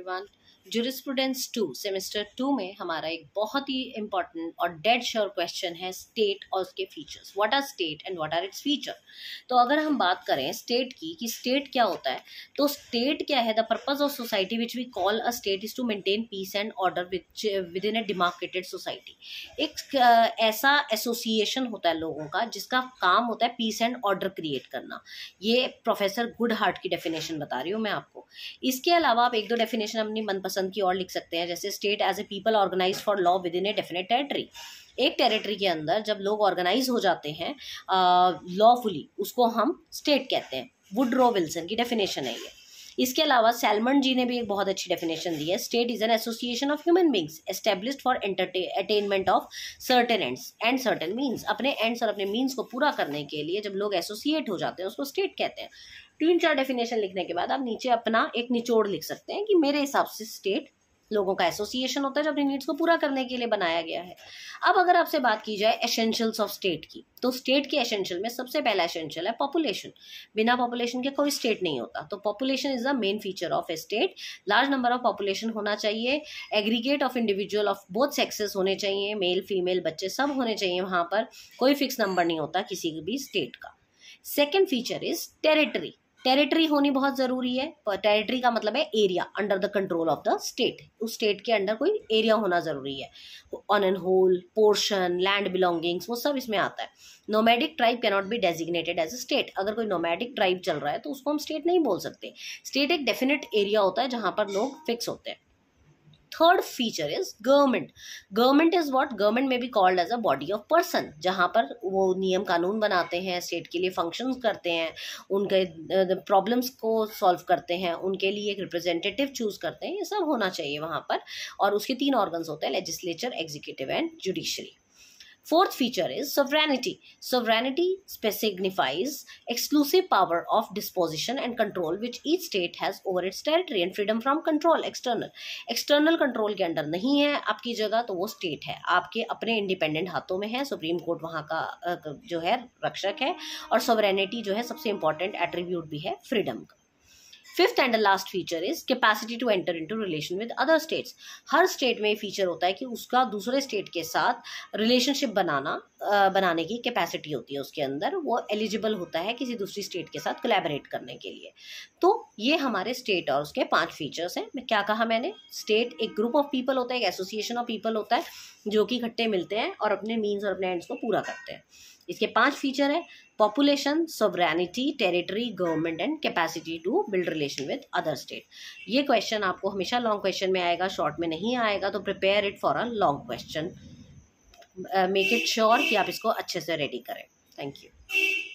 Everyone jurisprudence two semester two में हमारा एक बहुत ही इंपॉर्टेंट और डेड श्योर क्वेश्चन है स्टेट और उसके features what are state and what are its feature तो अगर हम बात करें स्टेट की कि स्टेट क्या होता है तो स्टेट क्या है the purpose of society which we call a state is to maintain peace and order within a demarcated society एक uh, ऐसा एसोसिएशन होता है लोगों का जिसका काम होता है पीस एंड ऑर्डर क्रिएट करना ये प्रोफेसर गुड हार्ट की डेफिनेशन बता रही हूँ मैं आपको इसके अलावा आप एक दो डेफिनेशन क्वेश्चन अपनी मनपसंद की और लिख सकते हैं जैसे state as a people organize for law within a definite territory एक टेरिटरी के अंदर जब लोग ऑर्गेनाइज हो जाते हैं लॉफुली उसको हम स्टेट कहते हैं वुड्रो विल्सन की डेफिनेशन है ये इसके अलावा सैलमन जी ने भी एक बहुत अच्छी डेफिनेशन दी है state is an association of human beings establish for attainment of certain ends and certain means अपने एंड्स और अपने मीन्स को पूरा करने के लिए जब लोग एसोसिएट हो जाते हैं उसको स्टेट कहते हैं तीन चार डेफिनेशन लिखने के बाद आप नीचे अपना एक निचोड़ लिख सकते हैं कि मेरे हिसाब से स्टेट लोगों का एसोसिएशन होता है जो अपनी नीड्स को पूरा करने के लिए बनाया गया है अब अगर आपसे बात की जाए एसेंशियल्स ऑफ स्टेट की तो स्टेट के एसेंशियल में सबसे पहला एसेंशियल है पॉपुलेशन बिना पॉपुलेशन के कोई स्टेट नहीं होता तो population is the main feature of a state large number of population होना चाहिए aggregate of individual of both sexes होने चाहिए मेल फीमेल बच्चे सब होने चाहिए वहाँ पर कोई फिक्स नंबर नहीं होता किसी भी स्टेट का second feature is territory territory होनी बहुत ज़रूरी है पर टेरिटरी का मतलब है area under the control of the state उस स्टेट के अंडर कोई एरिया होना ज़रूरी है on an whole portion land belongings वो सब इसमें आता है nomadic tribe cannot be designated as a state अगर कोई नोमैडिक ट्राइब चल रहा है तो उसको हम स्टेट नहीं बोल सकते स्टेट एक डेफिनेट एरिया होता है जहाँ पर लोग फिक्स होते हैं third feature is government government is what government may be called as a body of person जहाँ पर वो नियम कानून बनाते हैं स्टेट के लिए फंक्शन करते हैं उनके प्रॉब्लम्स को सॉल्व करते हैं उनके लिए एक रिप्रेजेंटेटिव चूज करते हैं ये सब होना चाहिए वहाँ पर और उसके तीन ऑर्गन्स होते हैं legislature executive and judiciary Fourth feature is sovereignty. Sovereignty signifies exclusive power of disposition and control which each state has over its territory and freedom from control external. External control के under नहीं है आपकी जगह तो वो state है आपके अपने इंडिपेंडेंट हाथों में है सुप्रीम कोर्ट वहाँ का जो है रक्षक है और सोवरेनिटी जो है सबसे इंपॉर्टेंट एट्रीब्यूट भी है फ्रीडम का fifth and last feature is capacity to enter into relation with other states हर स्टेट में फीचर होता है कि उसका दूसरे स्टेट के साथ रिलेशनशिप बनाना बनाने की कैपेसिटी होती है उसके अंदर वो एलिजिबल होता है किसी दूसरी स्टेट के साथ कोलेबरेट करने के लिए तो ये हमारे स्टेट और उसके पांच फीचर्स हैं मैं क्या कहा मैंने स्टेट एक ग्रुप ऑफ पीपल होता है एक एसोसिएशन ऑफ पीपल होता है जो कि इकट्ठे मिलते हैं और अपने मीन्स और अपने एंड्स को पूरा करते हैं इसके पांच फीचर हैं population sovereignty territory government and capacity to build relation with other state ये क्वेश्चन आपको हमेशा लॉन्ग क्वेश्चन में आएगा शॉर्ट में नहीं आएगा तो prepare it for a long question make it sure कि आप इसको अच्छे से रेडी करें थैंक यू